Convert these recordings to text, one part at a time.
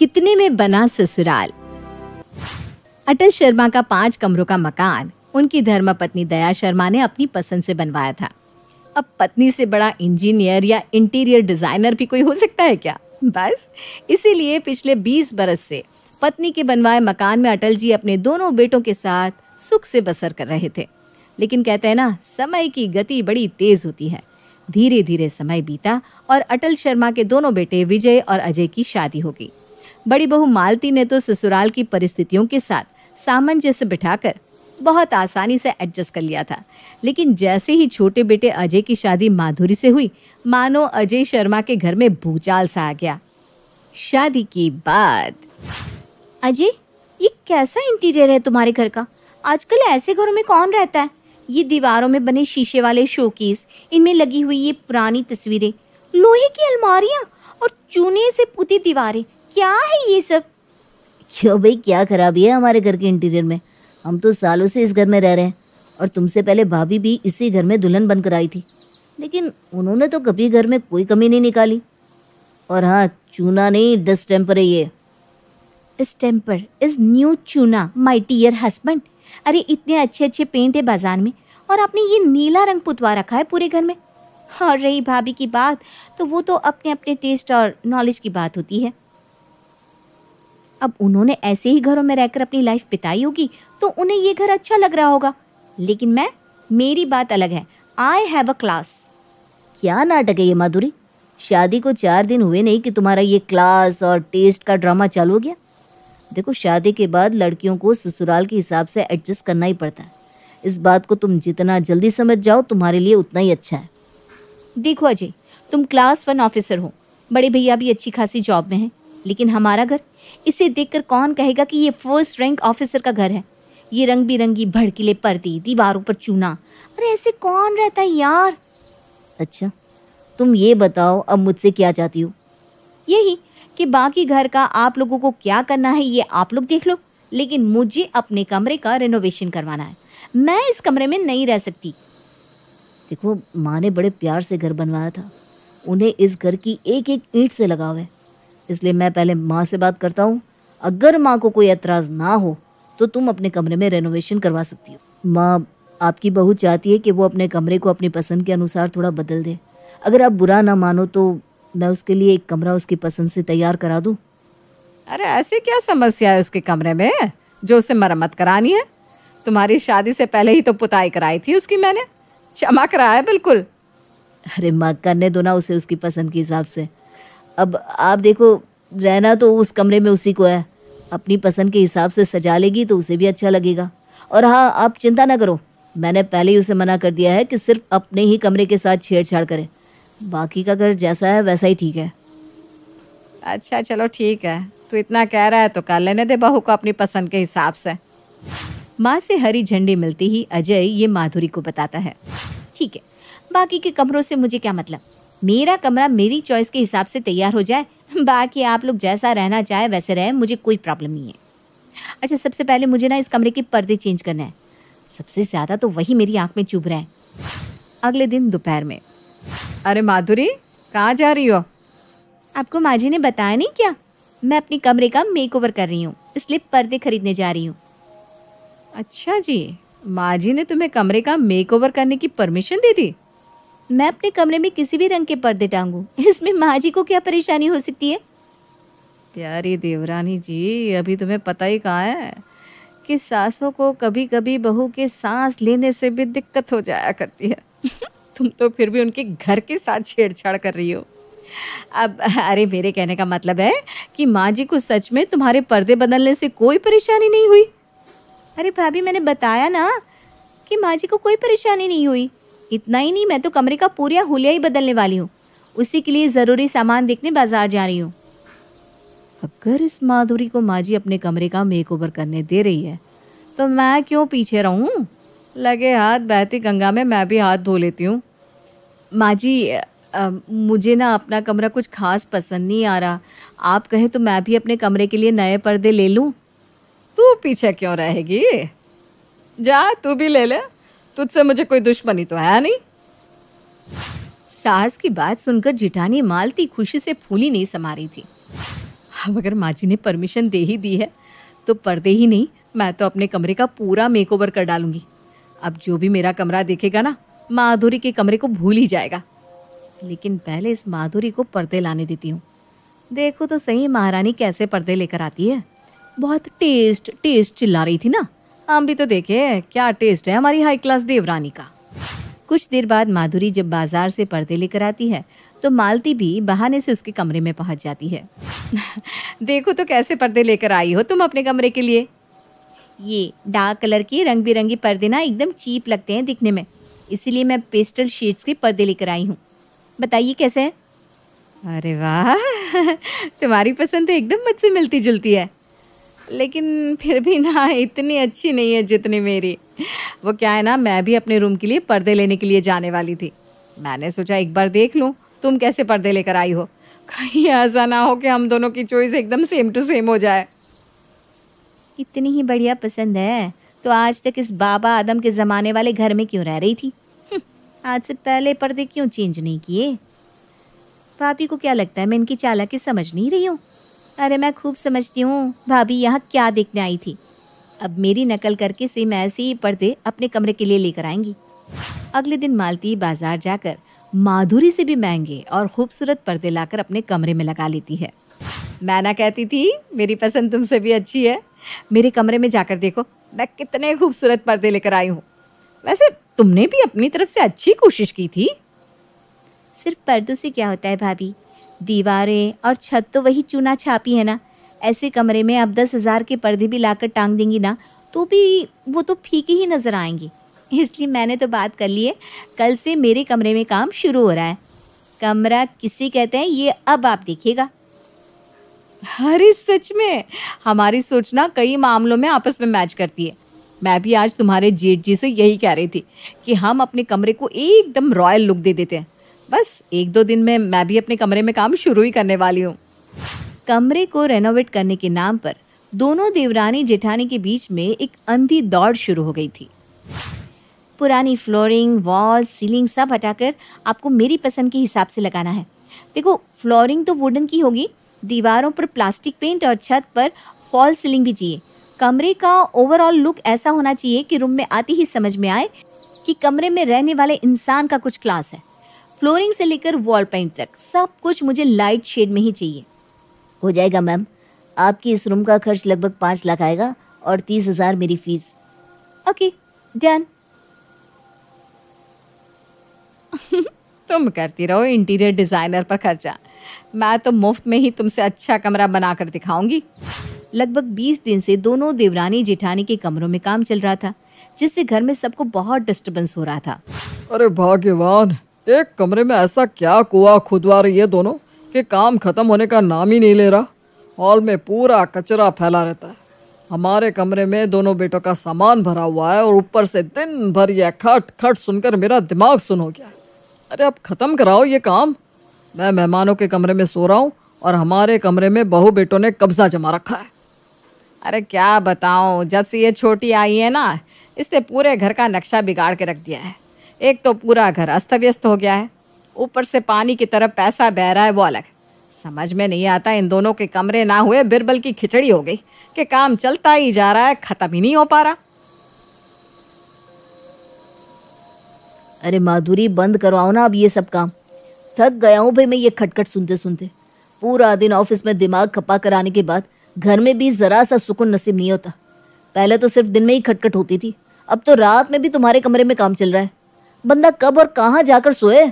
कितने में बना ससुराल अटल शर्मा का पांच कमरों का मकान उनकी धर्मपत्नी दया शर्मा ने अपनी पसंद से बनवाया था अब पत्नी से बड़ा इंजीनियर या इंटीरियर डिजाइनर भी कोई हो सकता है क्या बस इसीलिए पिछले 20 बरस से पत्नी के बनवाए मकान में अटल जी अपने दोनों बेटों के साथ सुख से बसर कर रहे थे लेकिन कहते हैं ना समय की गति बड़ी तेज होती है धीरे धीरे समय बीता और अटल शर्मा के दोनों बेटे विजय और अजय की शादी हो गई बड़ी बहू मालती ने तो ससुराल की परिस्थितियों के साथ सामंजस्य बिठाकर बहुत आसानी से एडजस्ट कर लिया था लेकिन जैसे ही छोटे बेटे अजय की शादी माधुरी से हुई मानो अजय शर्मा के घर में भूचाल सा आ गया शादी की बात अजय ये कैसा इंटीरियर है तुम्हारे घर का आजकल ऐसे घरों में कौन रहता है ये दीवारों में बने शीशे वाले शोकेस इनमें लगी हुई ये पुरानी तस्वीरें लोहे की अलमारियाँ और चूने से पुती दीवारें क्या है ये सब क्यों भाई क्या खराबी है हमारे घर के इंटीरियर में हम तो सालों से इस घर में रह रहे हैं और तुमसे पहले भाभी भी इसी घर में दुल्हन बनकर आई थी लेकिन उन्होंने तो कभी घर में कोई कमी नहीं निकाली और हाँ चूना नहीं डिस्टेम्पर है ये डिस्टेम्पर इज न्यू चूना माई डियर हस्बैंड अरे इतने अच्छे अच्छे पेंट है बाजार में और आपने ये नीला रंग पुतवा रखा है पूरे घर में और हाँ, रही भाभी की बात तो वो तो अपने अपने टेस्ट और नॉलेज की बात होती है अब उन्होंने ऐसे ही घरों में रहकर अपनी लाइफ बिताई होगी तो उन्हें ये घर अच्छा लग रहा होगा लेकिन मैं मेरी बात अलग है आई हैव अ क्लास क्या नाटक है ये माधुरी शादी को चार दिन हुए नहीं कि तुम्हारा ये क्लास और टेस्ट का ड्रामा चालू हो गया देखो शादी के बाद लड़कियों को ससुराल के हिसाब से एडजस्ट करना ही पड़ता है इस बात को तुम जितना जल्दी समझ जाओ तुम्हारे लिए उतना ही अच्छा है देखो अजय तुम क्लास वन ऑफिसर हो बड़े भैया भी अच्छी खासी जॉब में हैं लेकिन हमारा घर इसे देखकर कौन कहेगा कि ये फर्स्ट रैंक ऑफिसर का घर है ये रंग बिरंगी भड़कीले पर्दे दीवारों पर चूना अरे ऐसे कौन रहता है यार अच्छा तुम ये बताओ अब मुझसे क्या चाहती हो यही कि बाकी घर का आप लोगों को क्या करना है ये आप लोग देख लो लेकिन मुझे अपने कमरे का रेनोवेशन करवाना है मैं इस कमरे में नहीं रह सकती देखो माँ ने बड़े प्यार से घर बनवाया था उन्हें इस घर की एक एक ईंट से लगाव है इसलिए मैं पहले माँ से बात करता हूँ अगर माँ को कोई एतराज़ ना हो तो तुम अपने कमरे में रेनोवेशन करवा सकती हो माँ आपकी बहू चाहती है कि वो अपने कमरे को अपनी पसंद के अनुसार थोड़ा बदल दे अगर आप बुरा ना मानो तो मैं उसके लिए एक कमरा उसकी पसंद से तैयार करा दूँ अरे ऐसी क्या समस्या है उसके कमरे में जो उसे मरम्मत करानी है तुम्हारी शादी से पहले ही तो पुताई कराई थी उसकी मैंने चमक रहा है बिल्कुल अरे माँ करने दो ना उसे उसकी पसंद के हिसाब से अब आप देखो रहना तो उस कमरे में उसी को है अपनी पसंद के हिसाब से सजा लेगी तो उसे भी अच्छा लगेगा और हाँ आप चिंता ना करो मैंने पहले ही उसे मना कर दिया है कि सिर्फ अपने ही कमरे के साथ छेड़छाड़ करे बाकी का घर जैसा है वैसा ही ठीक है अच्छा चलो ठीक है तू इतना कह रहा है तो कर लेने दे बहू को अपनी पसंद के हिसाब से माँ से हरी झंडी मिलती ही अजय ये माधुरी को बताता है ठीक है बाकी के कमरों से मुझे क्या मतलब मेरा कमरा मेरी चॉइस के हिसाब से तैयार हो जाए बाकी आप लोग जैसा रहना चाहे वैसे रहें मुझे कोई प्रॉब्लम नहीं है अच्छा सबसे पहले मुझे ना इस कमरे के पर्दे चेंज करना है सबसे ज़्यादा तो वही मेरी आँख में चुभ रहा है अगले दिन दोपहर में अरे माधुरी कहाँ जा रही हो आपको माँ जी ने बताया नहीं क्या मैं अपने कमरे का मेकओवर कर रही हूँ इसलिए पर्दे खरीदने जा रही हूँ अच्छा जी माँ जी ने तुम्हें कमरे का मेकओवर करने की परमिशन दे दी मैं अपने कमरे में किसी भी रंग के पर्दे टांगू इसमें माँ जी को क्या परेशानी हो सकती है प्यारी देवरानी जी अभी तुम्हें पता ही कहाँ है कि सासों को कभी कभी बहू के सांस लेने से भी दिक्कत हो जाया करती है तुम तो फिर भी उनके घर के साथ छेड़छाड़ कर रही हो अब अरे मेरे कहने का मतलब है कि माँ जी को सच में तुम्हारे पर्दे बदलने से कोई परेशानी नहीं हुई अरे भाभी मैंने बताया ना कि माँ जी को कोई परेशानी नहीं हुई इतना ही नहीं मैं तो कमरे का पूरा हुलिया ही बदलने वाली हूँ उसी के लिए ज़रूरी सामान देखने बाजार जा रही हूँ अगर इस माधुरी को माँ जी अपने कमरे का मेकओवर करने दे रही है तो मैं क्यों पीछे रहूं? लगे हाथ बहती गंगा में मैं भी हाथ धो लेती हूँ माँ जी आ, मुझे ना अपना कमरा कुछ खास पसंद नहीं आ रहा आप कहें तो मैं भी अपने कमरे के लिए नए पर्दे ले लूँ तू पीछे क्यों रहेगी जा तू भी ले ले तुझसे मुझे कोई दुश्मनी तो है नहीं सास की बात सुनकर जिठानी मालती खुशी से फूली नहीं समा रही थी अब अगर माँ जी ने परमिशन दे ही दी है तो पर्दे ही नहीं मैं तो अपने कमरे का पूरा मेकओवर कर डालूंगी अब जो भी मेरा कमरा देखेगा ना माधुरी के कमरे को भूल ही जाएगा लेकिन पहले इस माधुरी को पर्दे लाने देती हूँ देखो तो सही महारानी कैसे पर्दे लेकर आती है बहुत टेस्ट टेस्ट चिल्ला रही थी ना हम भी तो देखे क्या टेस्ट है हमारी हाई क्लास देवरानी का कुछ देर बाद माधुरी जब बाजार से पर्दे लेकर आती है तो मालती भी बहाने से उसके कमरे में पहुंच जाती है देखो तो कैसे पर्दे लेकर आई हो तुम अपने कमरे के लिए ये डार्क कलर के रंग बिरंगे पर्दे ना एकदम चीप लगते हैं दिखने में इसीलिए मैं पेस्टल शेड्स के पर्दे लेकर आई हूँ बताइए कैसे है अरे वाह तुम्हारी पसंद तो एकदम मुझसे मिलती जुलती है लेकिन फिर भी ना इतनी अच्छी नहीं है जितनी मेरी वो क्या है ना मैं भी अपने रूम के लिए पर्दे लेने के लिए जाने वाली थी मैंने सोचा एक बार देख लूँ तुम कैसे पर्दे लेकर आई हो कहीं ऐसा ना हो कि हम दोनों की चॉइस एकदम सेम टू सेम हो जाए इतनी ही बढ़िया पसंद है तो आज तक इस बाबा आदम के ज़माने वाले घर में क्यों रह रही थी हम्म, आज से पहले पर्दे क्यों चेंज नहीं किए भाभी को क्या लगता है मैं इनकी चालाकी समझ नहीं रही हूँ अरे मैं खूब समझती हूँ भाभी यहाँ क्या देखने आई थी अब मेरी नकल करके सिम ऐसे ही पर्दे अपने कमरे के लिए लेकर आएंगी अगले दिन मालती बाजार जाकर माधुरी से भी महंगे और खूबसूरत पर्दे लाकर अपने कमरे में लगा लेती है ना कहती थी मेरी पसंद तुमसे भी अच्छी है मेरे कमरे में जाकर देखो मैं कितने खूबसूरत पर्दे लेकर आई हूँ वैसे तुमने भी अपनी तरफ से अच्छी कोशिश की थी सिर्फ पर्दों से क्या होता है भाभी दीवारें और छत तो वही चूना छापी है ना ऐसे कमरे में आप दस हज़ार के पर्दे भी लाकर टांग देंगी ना तो भी वो तो फीकी ही नज़र आएंगी इसलिए मैंने तो बात कर ली है कल से मेरे कमरे में काम शुरू हो रहा है कमरा किसे कहते हैं ये अब आप देखिएगा अरे सच में हमारी सोचना कई मामलों में आपस में मैच करती है मैं भी आज तुम्हारे जेठ जी से यही कह रही थी कि हम अपने कमरे को एकदम रॉयल लुक दे देते हैं बस एक दो दिन में मैं भी अपने कमरे में काम शुरू ही करने वाली हूँ कमरे को रेनोवेट करने के नाम पर दोनों देवरानी जेठानी के बीच में एक अंधी दौड़ शुरू हो गई थी पुरानी फ्लोरिंग वॉल सीलिंग सब हटाकर आपको मेरी पसंद के हिसाब से लगाना है देखो फ्लोरिंग तो वुडन की होगी दीवारों पर प्लास्टिक पेंट और छत पर फॉल सीलिंग भी चाहिए कमरे का ओवरऑल लुक ऐसा होना चाहिए कि रूम में आते ही समझ में आए कि कमरे में रहने वाले इंसान का कुछ क्लास है फ्लोरिंग से लेकर वॉल पेंट तक सब कुछ मुझे लाइट शेड में ही चाहिए हो जाएगा मैम आपकी इस रूम का खर्च लगभग पाँच लाख आएगा और तीस हज़ार मेरी फीस ओके डन तुम करती रहो इंटीरियर डिज़ाइनर पर खर्चा मैं तो मुफ्त में ही तुमसे अच्छा कमरा बनाकर दिखाऊंगी लगभग बीस दिन से दोनों देवरानी जेठानी के कमरों में काम चल रहा था जिससे घर में सबको बहुत डिस्टर्बेंस हो रहा था अरे भाग्यवान एक कमरे में ऐसा क्या कुआ खुदवा रही है दोनों कि काम ख़त्म होने का नाम ही नहीं ले रहा हॉल में पूरा कचरा फैला रहता है हमारे कमरे में दोनों बेटों का सामान भरा हुआ है और ऊपर से दिन भर यह खट खट सुनकर मेरा दिमाग सुन हो गया अरे अब ख़त्म कराओ ये काम मैं मेहमानों के कमरे में सो रहा हूँ और हमारे कमरे में बहू बेटों ने कब्ज़ा जमा रखा है अरे क्या बताऊँ जब से ये छोटी आई है ना इसने पूरे घर का नक्शा बिगाड़ के रख दिया है एक तो पूरा घर अस्त व्यस्त हो गया है ऊपर से पानी की तरफ पैसा बह रहा है वो अलग समझ में नहीं आता इन दोनों के कमरे ना हुए बिरबल की खिचड़ी हो गई कि काम चलता ही जा रहा है खत्म ही नहीं हो पा रहा अरे माधुरी बंद करवाओ ना अब ये सब काम थक गया हूँ भाई मैं ये खटखट सुनते सुनते पूरा दिन ऑफिस में दिमाग खपा कर आने के बाद घर में भी ज़रा सा सुकून नसीब नहीं होता पहले तो सिर्फ दिन में ही खटखट होती थी अब तो रात में भी तुम्हारे कमरे में काम चल रहा है बंदा कब और कहाँ जाकर सोए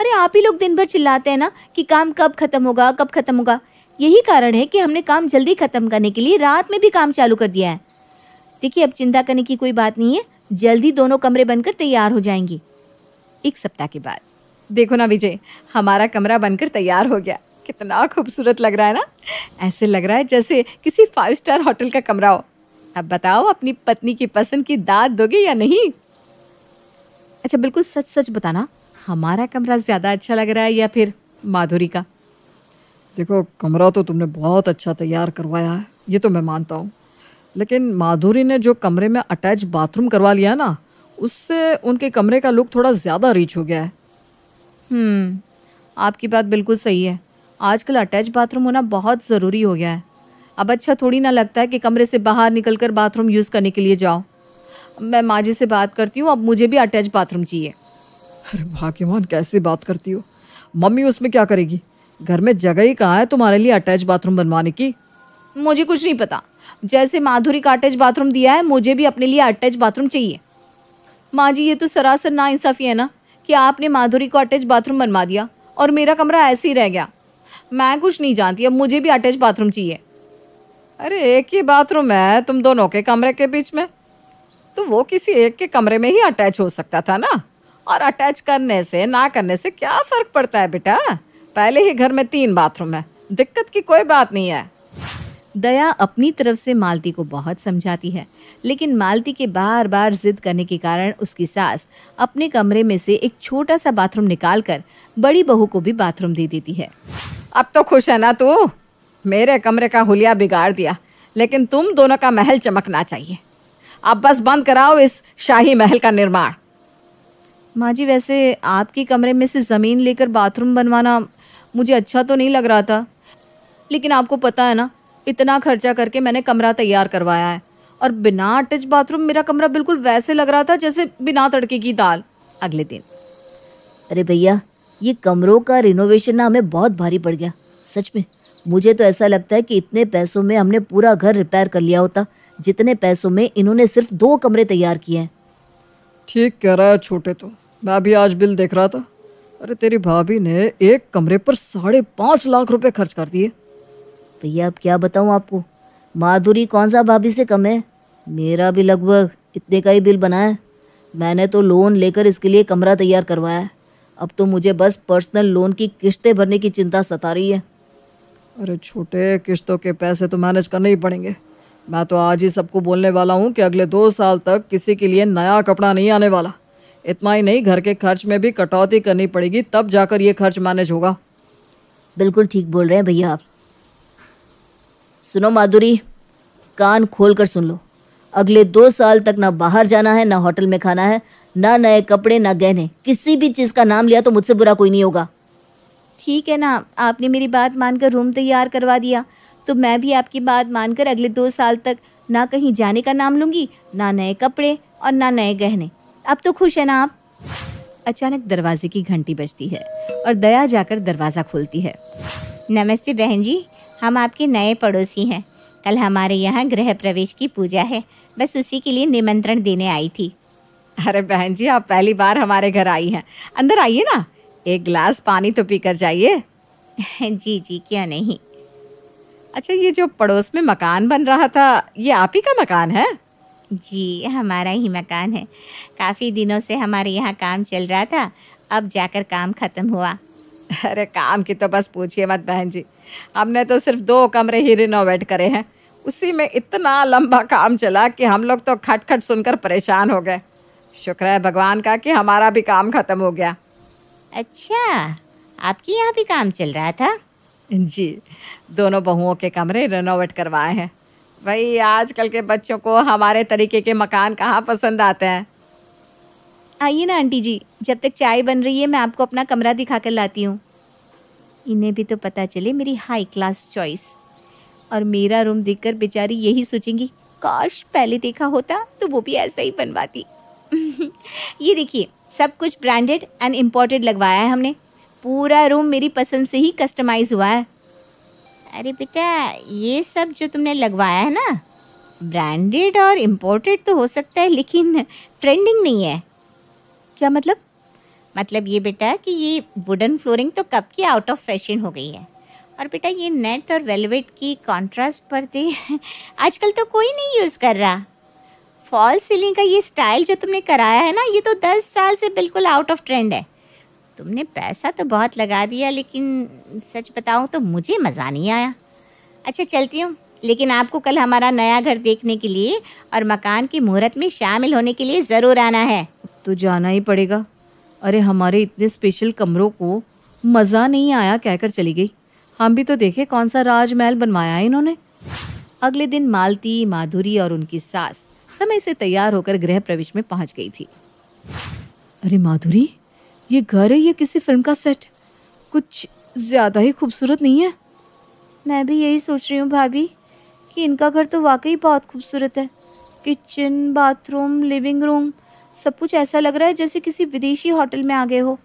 अरे आप ही लोग दिन भर चिल्लाते हैं ना कि काम कब खत्म होगा कब खत्म होगा यही कारण है कि हमने काम जल्दी ख़त्म करने के लिए रात में भी काम चालू कर दिया है देखिए अब चिंता करने की कोई बात नहीं है जल्दी दोनों कमरे बनकर तैयार हो जाएंगी एक सप्ताह के बाद देखो ना विजय हमारा कमरा बनकर तैयार हो गया कितना खूबसूरत लग रहा है ना ऐसे लग रहा है जैसे किसी फाइव स्टार होटल का कमरा हो अब बताओ अपनी पत्नी की पसंद की दाद दोगे या नहीं अच्छा बिल्कुल सच सच बताना हमारा कमरा ज़्यादा अच्छा लग रहा है या फिर माधुरी का देखो कमरा तो तुमने बहुत अच्छा तैयार करवाया है ये तो मैं मानता हूँ लेकिन माधुरी ने जो कमरे में अटैच बाथरूम करवा लिया ना उससे उनके कमरे का लुक थोड़ा ज़्यादा रीच हो गया है हम्म, आपकी बात बिल्कुल सही है आजकल अटैच बाथरूम होना बहुत ज़रूरी हो गया है अब अच्छा थोड़ी ना लगता है कि कमरे से बाहर निकलकर बाथरूम यूज़ करने के लिए जाओ मैं माँ जी से बात करती हूँ अब मुझे भी अटैच बाथरूम चाहिए अरे भाग्यवान कैसे बात करती हो मम्मी उसमें क्या करेगी घर में जगह ही कहाँ है तुम्हारे लिए अटैच बाथरूम बनवाने की मुझे कुछ नहीं पता जैसे माधुरी का अटैच बाथरूम दिया है मुझे भी अपने लिए अटैच बाथरूम चाहिए माँ जी ये तो सरासर ना इंसाफ़ी है ना कि आपने माधुरी को अटैच बाथरूम बनवा दिया और मेरा कमरा ऐसे ही रह गया मैं कुछ नहीं जानती अब मुझे भी अटैच बाथरूम चाहिए अरे एक ही बाथरूम है तुम दोनों के कमरे के बीच में तो वो किसी एक के कमरे में ही अटैच हो सकता था ना और अटैच करने से ना करने से क्या फ़र्क पड़ता है बेटा पहले ही घर में तीन बाथरूम है दिक्कत की कोई बात नहीं है दया अपनी तरफ से मालती को बहुत समझाती है लेकिन मालती के बार बार जिद करने के कारण उसकी सास अपने कमरे में से एक छोटा सा बाथरूम निकाल कर बड़ी बहू को भी बाथरूम दे देती है अब तो खुश है ना तू मेरे कमरे का हुलिया बिगाड़ दिया लेकिन तुम दोनों का महल चमकना चाहिए अब बस बंद कराओ इस शाही महल का निर्माण माँ जी वैसे आपके कमरे में से ज़मीन लेकर बाथरूम बनवाना मुझे अच्छा तो नहीं लग रहा था लेकिन आपको पता है ना इतना खर्चा करके मैंने कमरा तैयार करवाया है और बिना अटैच बाथरूम मेरा कमरा बिल्कुल वैसे लग रहा था जैसे बिना तड़के की दाल अगले दिन अरे भैया ये कमरों का रिनोवेशन ना हमें बहुत भारी पड़ गया सच में मुझे तो ऐसा लगता है कि इतने पैसों में हमने पूरा घर रिपेयर कर लिया होता जितने पैसों में इन्होंने सिर्फ दो कमरे तैयार किए हैं ठीक कह रहा है छोटे तो मैं भी आज बिल देख रहा था अरे तेरी भाभी ने एक कमरे पर साढ़े पाँच लाख रुपए खर्च कर दिए भैया अब क्या बताऊँ आपको माधुरी कौन सा भाभी से कम है मेरा भी लगभग इतने का ही बिल बना है मैंने तो लोन लेकर इसके लिए कमरा तैयार करवाया है अब तो मुझे बस पर्सनल लोन की किस्तें भरने की चिंता सता रही है अरे छोटे किस्तों के पैसे तो मैनेज करने ही पड़ेंगे मैं तो आज ही सबको बोलने वाला हूँ कि अगले दो साल तक किसी के लिए नया कपड़ा नहीं आने वाला इतना ही नहीं घर के खर्च में भी कटौती करनी पड़ेगी तब जाकर ये खर्च मैनेज होगा बिल्कुल ठीक बोल रहे हैं भैया आप सुनो माधुरी कान खोल कर सुन लो अगले दो साल तक ना बाहर जाना है ना होटल में खाना है ना नए कपड़े ना गहने किसी भी चीज़ का नाम लिया तो मुझसे बुरा कोई नहीं होगा ठीक है ना आपने मेरी बात मानकर रूम तैयार करवा दिया तो मैं भी आपकी बात मानकर अगले दो साल तक ना कहीं जाने का नाम लूंगी ना नए कपड़े और ना नए गहने अब तो खुश है ना आप अचानक दरवाजे की घंटी बजती है और दया जाकर दरवाज़ा खोलती है नमस्ते बहन जी हम आपके नए पड़ोसी हैं कल हमारे यहाँ गृह प्रवेश की पूजा है बस उसी के लिए निमंत्रण देने आई थी अरे बहन जी आप पहली बार हमारे घर आई हैं अंदर आइए ना एक गिलास पानी तो पीकर जाइए जी जी क्यों नहीं अच्छा ये जो पड़ोस में मकान बन रहा था ये आप ही का मकान है जी हमारा ही मकान है काफ़ी दिनों से हमारे यहाँ काम चल रहा था अब जाकर काम ख़त्म हुआ अरे काम की तो बस पूछिए मत बहन जी हमने तो सिर्फ दो कमरे ही रिनोवेट करे हैं उसी में इतना लंबा काम चला कि हम लोग तो खट खट सुनकर परेशान हो गए शुक्र है भगवान का कि हमारा भी काम ख़त्म हो गया अच्छा आपके यहाँ भी काम चल रहा था जी दोनों बहुओं के कमरे रेनोवेट करवाए हैं भाई आजकल के बच्चों को हमारे तरीके के मकान कहाँ पसंद आते हैं आइए ना आंटी जी जब तक चाय बन रही है मैं आपको अपना कमरा दिखा कर लाती हूँ इन्हें भी तो पता चले मेरी हाई क्लास चॉइस और मेरा रूम देखकर बेचारी यही सोचेंगी काश पहले देखा होता तो वो भी ऐसा ही बनवाती ये देखिए सब कुछ ब्रांडेड एंड इम्पोर्टेड लगवाया है हमने पूरा रूम मेरी पसंद से ही कस्टमाइज़ हुआ है अरे बेटा ये सब जो तुमने लगवाया है ना ब्रांडेड और इम्पोर्टेड तो हो सकता है लेकिन ट्रेंडिंग नहीं है क्या मतलब मतलब ये बेटा कि ये वुडन फ्लोरिंग तो कब की आउट ऑफ फैशन हो गई है और बेटा ये नेट और वेलवेट की कॉन्ट्रास्ट पर्दे आजकल तो कोई नहीं यूज़ कर रहा फॉल सीलिंग का ये स्टाइल जो तुमने कराया है ना ये तो दस साल से बिल्कुल आउट ऑफ ट्रेंड है तुमने पैसा तो बहुत लगा दिया लेकिन सच बताऊँ तो मुझे मज़ा नहीं आया अच्छा चलती हूँ लेकिन आपको कल हमारा नया घर देखने के लिए और मकान की मुहूर्त में शामिल होने के लिए ज़रूर आना है तो जाना ही पड़ेगा अरे हमारे इतने स्पेशल कमरों को मज़ा नहीं आया कहकर चली गई हम भी तो देखे कौन सा राजमहल बनवाया है इन्होंने अगले दिन मालती माधुरी और उनकी सास समय से तैयार होकर गृह प्रवेश में पहुंच गई थी अरे माधुरी ये घर है या किसी फिल्म का सेट कुछ ज़्यादा ही खूबसूरत नहीं है मैं भी यही सोच रही हूँ भाभी कि इनका घर तो वाकई बहुत खूबसूरत है किचन बाथरूम लिविंग रूम सब कुछ ऐसा लग रहा है जैसे किसी विदेशी होटल में आ गए हो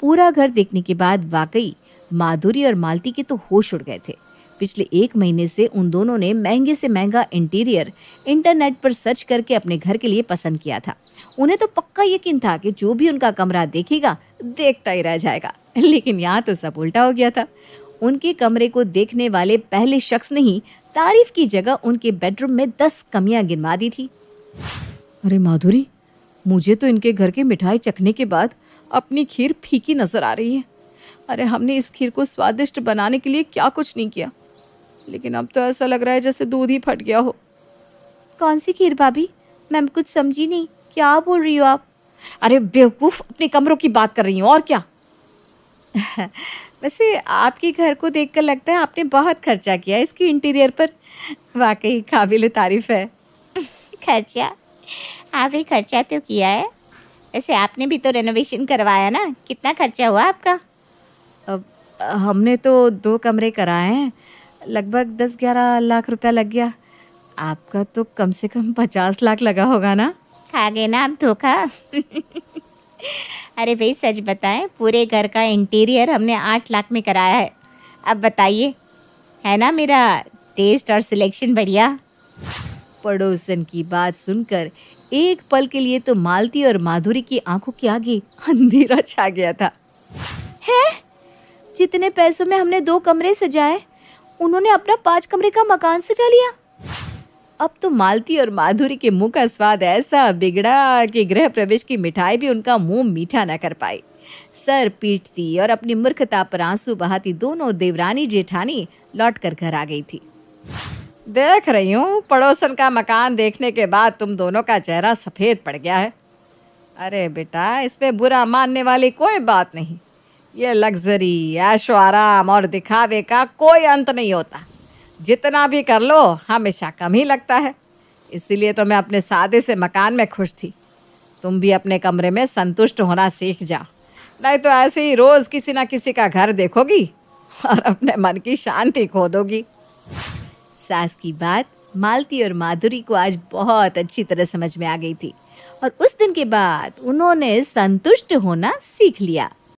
पूरा घर देखने के बाद वाकई माधुरी और मालती के तो होश उड़ गए थे पिछले एक महीने से उन दोनों ने महंगे से महंगा इंटीरियर इंटरनेट पर सर्च करके अपने घर के लिए पसंद किया था उन्हें तो पक्का यकीन था कि जो भी उनका कमरा देखेगा देखता ही रह जाएगा लेकिन यहाँ तो सब उल्टा हो गया था उनके कमरे को देखने वाले पहले शख्स ने ही तारीफ की जगह उनके बेडरूम में दस कमियाँ गिनवा दी थी अरे माधुरी मुझे तो इनके घर के मिठाई चखने के बाद अपनी खीर फीकी नज़र आ रही है अरे हमने इस खीर को स्वादिष्ट बनाने के लिए क्या कुछ नहीं किया लेकिन अब तो ऐसा लग रहा है जैसे दूध ही फट गया हो कौन सी खीर भाभी मैम कुछ समझी नहीं क्या बोल रही हो आप अरे बेवकूफ़ अपने कमरों की बात कर रही हूँ और क्या वैसे आपके घर को देखकर लगता है आपने बहुत खर्चा किया इसके इंटीरियर पर वाकई काबिल तारीफ है खर्चा आपने खर्चा तो किया है वैसे आपने भी तो रेनोवेशन करवाया ना कितना खर्चा हुआ आपका अब हमने तो दो कमरे कराए हैं लगभग दस ग्यारह लाख रुपया लग गया आपका तो कम से कम पचास लाख लगा होगा ना खा गए ना आप धोखा अरे भाई सच बताएं पूरे घर का इंटीरियर हमने आठ लाख में कराया है अब बताइए है ना मेरा टेस्ट और सिलेक्शन बढ़िया पड़ोसन की बात सुनकर एक पल के लिए तो मालती और माधुरी की आंखों के आगे अंधेरा छा गया था है जितने पैसों में हमने दो कमरे सजाए उन्होंने अपना पांच कमरे का मकान सजा लिया अब तो मालती और माधुरी के मुंह का स्वाद ऐसा बिगड़ा कि गृह प्रवेश की मिठाई भी उनका मुंह मीठा न कर पाई सर पीटती और अपनी मूर्खता पर आंसू बहाती दोनों देवरानी जेठानी लौट कर घर आ गई थी देख रही हूँ पड़ोसन का मकान देखने के बाद तुम दोनों का चेहरा सफ़ेद पड़ गया है अरे बेटा इस पर बुरा मानने वाली कोई बात नहीं ये लग्जरी ऐशो आराम और दिखावे का कोई अंत नहीं होता जितना भी कर लो हमेशा कम ही लगता है इसीलिए तो मैं अपने सादे से मकान में खुश थी तुम भी अपने कमरे में संतुष्ट होना सीख जाओ नहीं तो ऐसे ही रोज़ किसी ना किसी का घर देखोगी और अपने मन की शांति खो दोगी सास की बात मालती और माधुरी को आज बहुत अच्छी तरह समझ में आ गई थी और उस दिन के बाद उन्होंने संतुष्ट होना सीख लिया